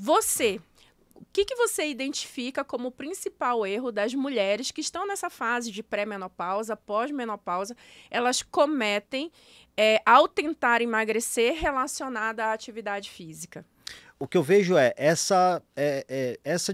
Você, o que, que, você identifica como o principal erro das mulheres que estão nessa fase de pré-menopausa, pós-menopausa, elas cometem é, ao tentar emagrecer relacionada à atividade física? O que eu vejo é essa, é, é, essa,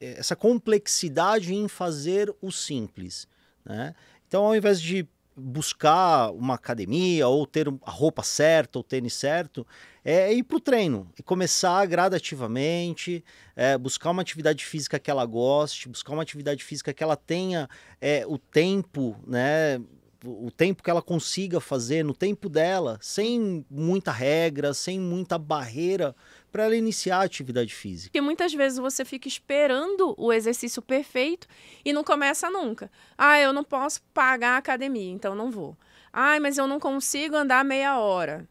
é, essa complexidade em fazer o simples. Né? Então, ao invés de buscar uma academia ou ter a roupa certa, ou tênis certo, é ir para o treino e começar gradativamente, é, buscar uma atividade física que ela goste, buscar uma atividade física que ela tenha é, o tempo, né? o tempo que ela consiga fazer, no tempo dela, sem muita regra, sem muita barreira para ela iniciar a atividade física. Porque muitas vezes você fica esperando o exercício perfeito e não começa nunca. Ah, eu não posso pagar a academia, então não vou. Ah, mas eu não consigo andar meia hora.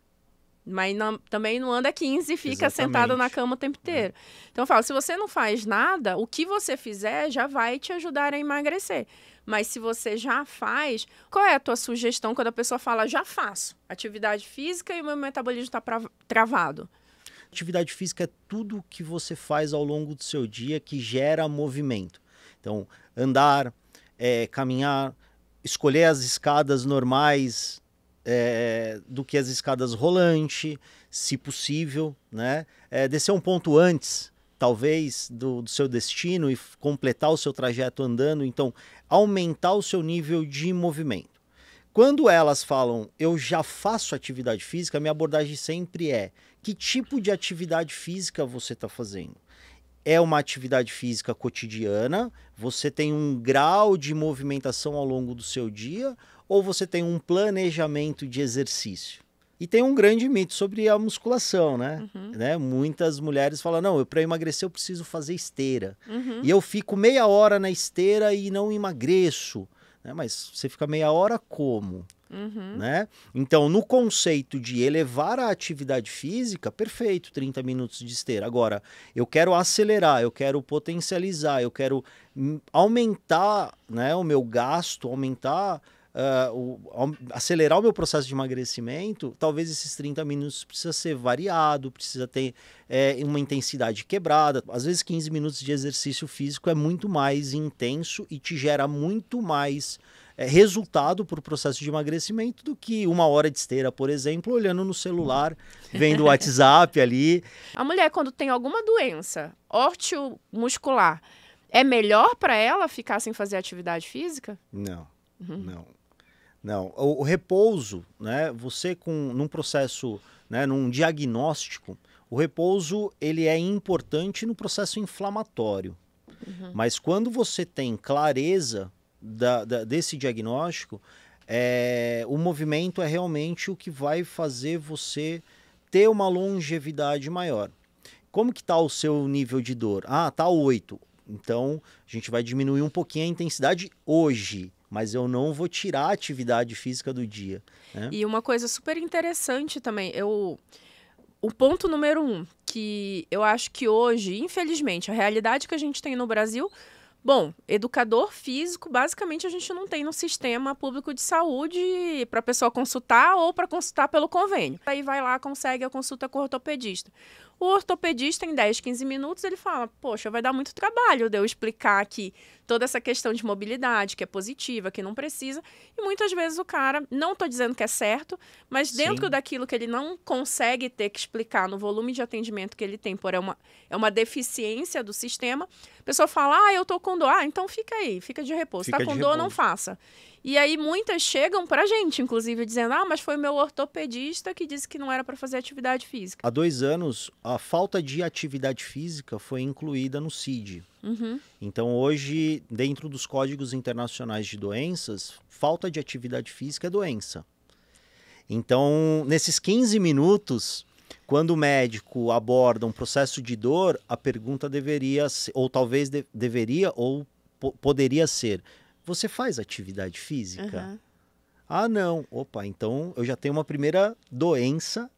Mas não, também não anda 15 e fica Exatamente. sentado na cama o tempo é. inteiro. É. Então eu falo, se você não faz nada, o que você fizer já vai te ajudar a emagrecer. Mas se você já faz, qual é a tua sugestão quando a pessoa fala, já faço atividade física e o meu metabolismo está travado? Atividade física é tudo que você faz ao longo do seu dia que gera movimento. Então, andar, é, caminhar, escolher as escadas normais, é, do que as escadas rolante, se possível, né? É, descer um ponto antes, talvez, do, do, seu destino e completar o seu trajeto andando, então aumentar o seu nível de movimento. Quando elas falam eu já faço atividade física, minha abordagem sempre é que tipo de atividade física você está fazendo? É uma atividade física cotidiana? Você tem um grau de movimentação ao longo do seu dia? ou você tem um planejamento de exercício. E tem um grande mito sobre a musculação, né? Uhum. né? Muitas mulheres falam: não, eu para emagrecer eu preciso fazer esteira. Uhum. E eu fico meia hora na esteira e não emagreço. Né? Mas você fica meia hora como? Uhum. Né? Então, no conceito de elevar a atividade física, perfeito, 30 minutos de esteira. Agora, eu quero acelerar, eu quero potencializar, eu quero aumentar né, o meu gasto, aumentar Uh, o, acelerar o meu processo de emagrecimento, talvez esses 30 minutos precisa ser variado, precisa ter é, uma intensidade quebrada. Às vezes 15 minutos de exercício físico é muito mais intenso e te gera muito mais é, resultado para o processo de emagrecimento do que uma hora de esteira, por exemplo, olhando no celular, vendo o WhatsApp ali. A mulher, quando tem alguma doença órtio muscular, é melhor para ela ficar sem fazer atividade física? Não. Uhum. Não. Não, o, o repouso, né? Você com num processo, né, num diagnóstico, o repouso ele é importante no processo inflamatório. Uhum. Mas quando você tem clareza da, da, desse diagnóstico, é, o movimento é realmente o que vai fazer você ter uma longevidade maior. Como que está o seu nível de dor? Ah, tá 8. Então, a gente vai diminuir um pouquinho a intensidade hoje mas eu não vou tirar a atividade física do dia. Né? E uma coisa super interessante também, eu o ponto número um, que eu acho que hoje, infelizmente, a realidade que a gente tem no Brasil, bom, educador físico, basicamente a gente não tem no sistema público de saúde para a pessoa consultar ou para consultar pelo convênio. Aí vai lá, consegue a consulta com ortopedista. O ortopedista, em 10, 15 minutos, ele fala: Poxa, vai dar muito trabalho de eu explicar aqui toda essa questão de mobilidade, que é positiva, que não precisa. E muitas vezes o cara, não estou dizendo que é certo, mas dentro Sim. daquilo que ele não consegue ter que explicar no volume de atendimento que ele tem, por é uma, é uma deficiência do sistema, a pessoa fala: Ah, eu estou com dor. Ah, então fica aí, fica de repouso. Está com dor, repouso. não faça. E aí muitas chegam pra gente, inclusive, dizendo: ah, mas foi o meu ortopedista que disse que não era para fazer atividade física. Há dois anos, a falta de atividade física foi incluída no CID. Uhum. Então, hoje, dentro dos códigos internacionais de doenças, falta de atividade física é doença. Então, nesses 15 minutos, quando o médico aborda um processo de dor, a pergunta deveria, ou talvez de, deveria, ou poderia ser: você faz atividade física? Uhum. Ah, não. Opa, então eu já tenho uma primeira doença,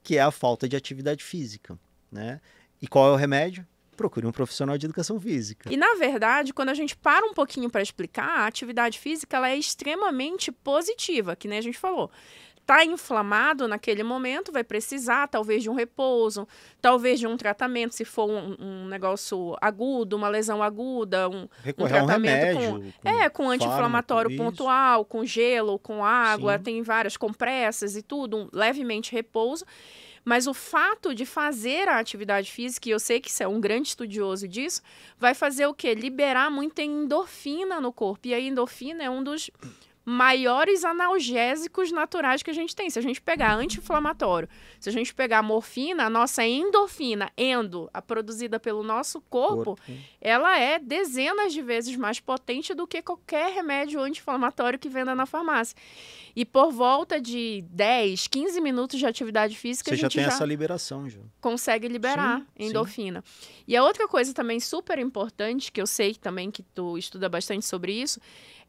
que é a falta de atividade física, né? E qual é o remédio? Procure um profissional de educação física. E na verdade, quando a gente para um pouquinho para explicar, a atividade física ela é extremamente positiva, que nem a gente falou está inflamado naquele momento, vai precisar talvez de um repouso, talvez de um tratamento, se for um, um negócio agudo, uma lesão aguda, um, um tratamento um remédio, com, com, é, com anti-inflamatório pontual, com gelo, com água, Sim. tem várias compressas e tudo, um, levemente repouso. Mas o fato de fazer a atividade física, e eu sei que você é um grande estudioso disso, vai fazer o quê? Liberar muita endorfina no corpo. E a endorfina é um dos maiores analgésicos naturais que a gente tem. Se a gente pegar anti-inflamatório, se a gente pegar morfina, a nossa endorfina, endo, a produzida pelo nosso corpo, corpo. ela é dezenas de vezes mais potente do que qualquer remédio anti-inflamatório que venda na farmácia. E por volta de 10, 15 minutos de atividade física, Você a gente já tem já essa liberação, já. Consegue liberar sim, endorfina. Sim. E a outra coisa também super importante, que eu sei também que tu estuda bastante sobre isso,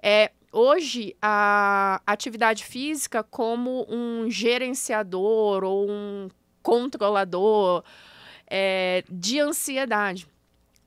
é hoje a atividade física como um gerenciador ou um controlador é, de ansiedade.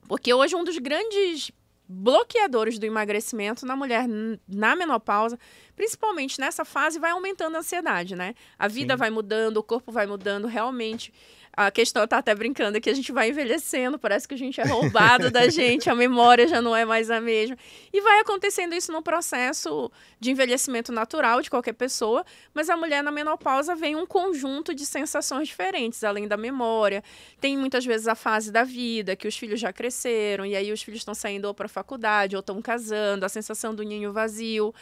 Porque hoje um dos grandes bloqueadores do emagrecimento na mulher na menopausa, principalmente nessa fase, vai aumentando a ansiedade, né? A vida Sim. vai mudando, o corpo vai mudando, realmente a questão tá até brincando que a gente vai envelhecendo, parece que a gente é roubado da gente, a memória já não é mais a mesma. E vai acontecendo isso num processo de envelhecimento natural de qualquer pessoa, mas a mulher na menopausa vem um conjunto de sensações diferentes, além da memória. Tem muitas vezes a fase da vida, que os filhos já cresceram, e aí os filhos estão saindo ou para a faculdade, ou estão casando, a sensação do ninho vazio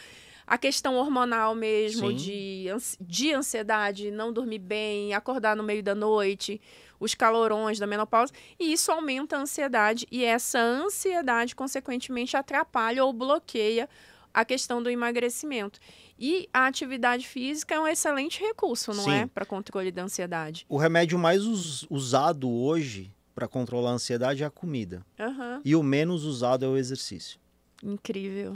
a questão hormonal mesmo, de, de ansiedade, não dormir bem, acordar no meio da noite, os calorões da menopausa, e isso aumenta a ansiedade, e essa ansiedade, consequentemente, atrapalha ou bloqueia a questão do emagrecimento. E a atividade física é um excelente recurso, não é? Sim. é? Para controle da ansiedade. O remédio mais us usado hoje para controlar a ansiedade é a comida. Uhum. E o menos usado é o exercício. Incrível.